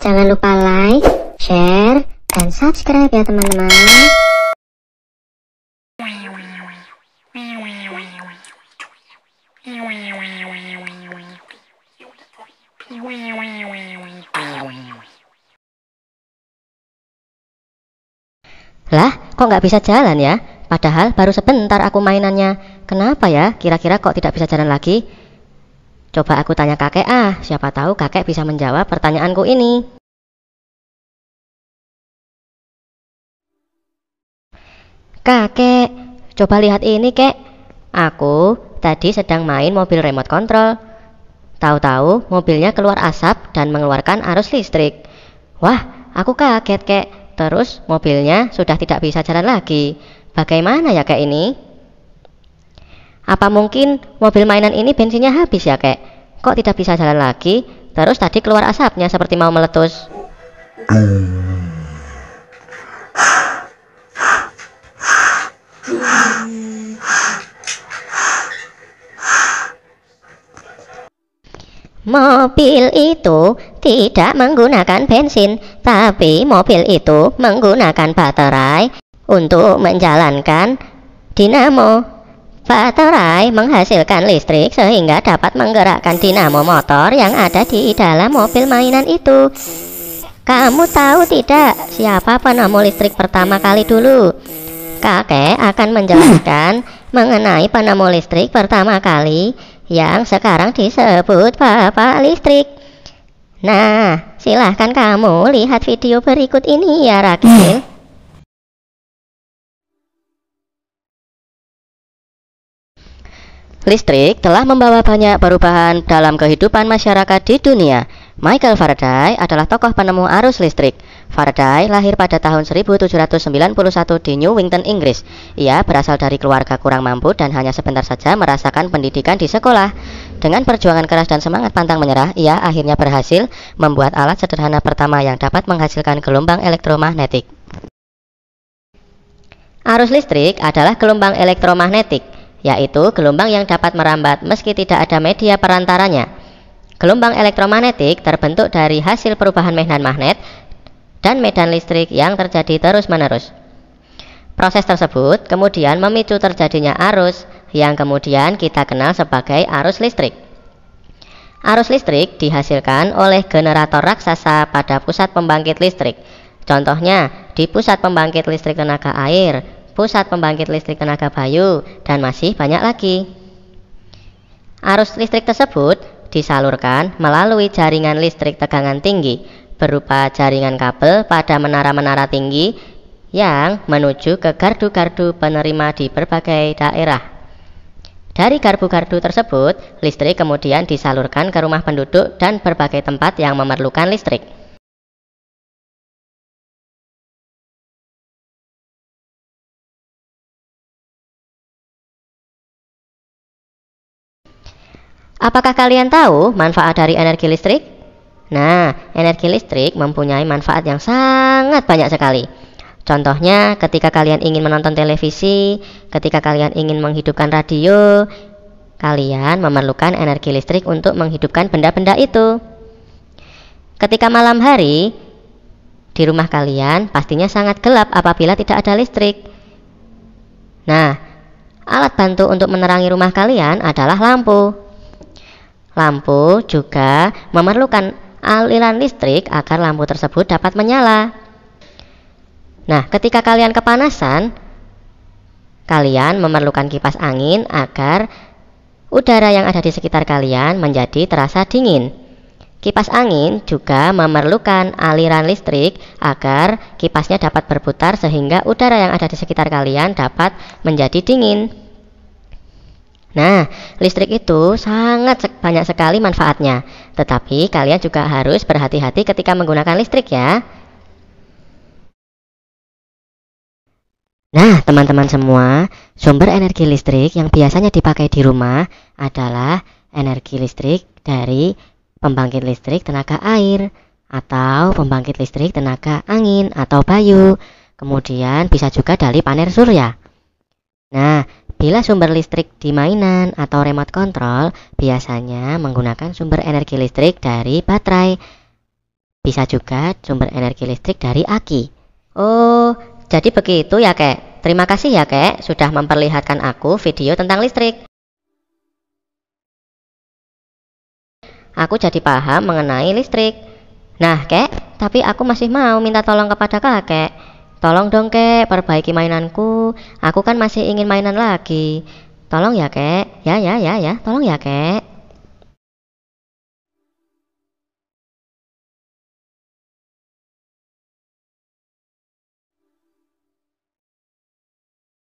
Jangan lupa like, share, dan subscribe ya teman-teman. Lah, kok nggak bisa jalan ya? Padahal baru sebentar aku mainannya. Kenapa ya? Kira-kira kok tidak bisa jalan lagi? Coba aku tanya kakek ah, siapa tahu kakek bisa menjawab pertanyaanku ini. Kakek, coba lihat ini kek. Aku tadi sedang main mobil remote control. Tahu-tahu mobilnya keluar asap dan mengeluarkan arus listrik. Wah, aku kaget kek. Terus mobilnya sudah tidak bisa jalan lagi. Bagaimana ya kek ini? Apa mungkin mobil mainan ini bensinnya habis ya kek? Kok tidak bisa jalan lagi? Terus tadi keluar asapnya seperti mau meletus. Mobil itu tidak menggunakan bensin, tapi mobil itu menggunakan baterai untuk menjalankan dinamo. Baterai menghasilkan listrik sehingga dapat menggerakkan dinamo motor yang ada di dalam mobil mainan itu. Kamu tahu tidak siapa penemu listrik pertama kali dulu? Kakek akan menjelaskan mengenai penemu listrik pertama kali yang sekarang disebut Bapak Listrik. Nah, silahkan kamu lihat video berikut ini ya Rakil. Listrik telah membawa banyak perubahan dalam kehidupan masyarakat di dunia. Michael Faraday adalah tokoh penemu arus listrik. Faraday lahir pada tahun 1791 di Newington, Inggris. Ia berasal dari keluarga kurang mampu dan hanya sebentar saja merasakan pendidikan di sekolah. Dengan perjuangan keras dan semangat pantang menyerah, ia akhirnya berhasil membuat alat sederhana pertama yang dapat menghasilkan gelombang elektromagnetik. Arus listrik adalah gelombang elektromagnetik yaitu gelombang yang dapat merambat meski tidak ada media perantaranya. Gelombang elektromagnetik terbentuk dari hasil perubahan medan magnet dan medan listrik yang terjadi terus-menerus. Proses tersebut kemudian memicu terjadinya arus yang kemudian kita kenal sebagai arus listrik. Arus listrik dihasilkan oleh generator raksasa pada pusat pembangkit listrik. Contohnya, di pusat pembangkit listrik tenaga air, pusat pembangkit listrik tenaga bayu, dan masih banyak lagi. Arus listrik tersebut disalurkan melalui jaringan listrik tegangan tinggi berupa jaringan kabel pada menara-menara tinggi yang menuju ke gardu-gardu penerima di berbagai daerah. Dari gardu-gardu tersebut, listrik kemudian disalurkan ke rumah penduduk dan berbagai tempat yang memerlukan listrik. Apakah kalian tahu manfaat dari energi listrik? Nah, energi listrik mempunyai manfaat yang sangat banyak sekali. Contohnya, ketika kalian ingin menonton televisi, ketika kalian ingin menghidupkan radio, kalian memerlukan energi listrik untuk menghidupkan benda-benda itu. Ketika malam hari, di rumah kalian pastinya sangat gelap apabila tidak ada listrik. Nah, alat bantu untuk menerangi rumah kalian adalah lampu. Lampu juga memerlukan aliran listrik agar lampu tersebut dapat menyala. Nah, ketika kalian kepanasan, kalian memerlukan kipas angin agar udara yang ada di sekitar kalian menjadi terasa dingin. Kipas angin juga memerlukan aliran listrik agar kipasnya dapat berputar sehingga udara yang ada di sekitar kalian dapat menjadi dingin. Nah, listrik itu sangat banyak sekali manfaatnya, tetapi kalian juga harus berhati-hati ketika menggunakan listrik ya. Nah, teman-teman semua, sumber energi listrik yang biasanya dipakai di rumah adalah energi listrik dari pembangkit listrik tenaga air atau pembangkit listrik tenaga angin atau bayu. Kemudian bisa juga dari panel surya. Nah, Bila sumber listrik di mainan atau remote control, biasanya menggunakan sumber energi listrik dari baterai. Bisa juga sumber energi listrik dari aki. Oh, jadi begitu ya, Kek. Terima kasih ya, Kek, sudah memperlihatkan aku video tentang listrik. Aku jadi paham mengenai listrik. Nah, Kek, tapi aku masih mau minta tolong kepada Kakek. Tolong dong kek, perbaiki mainanku. Aku kan masih ingin mainan lagi. Tolong ya kek, ya ya ya ya, tolong ya kek.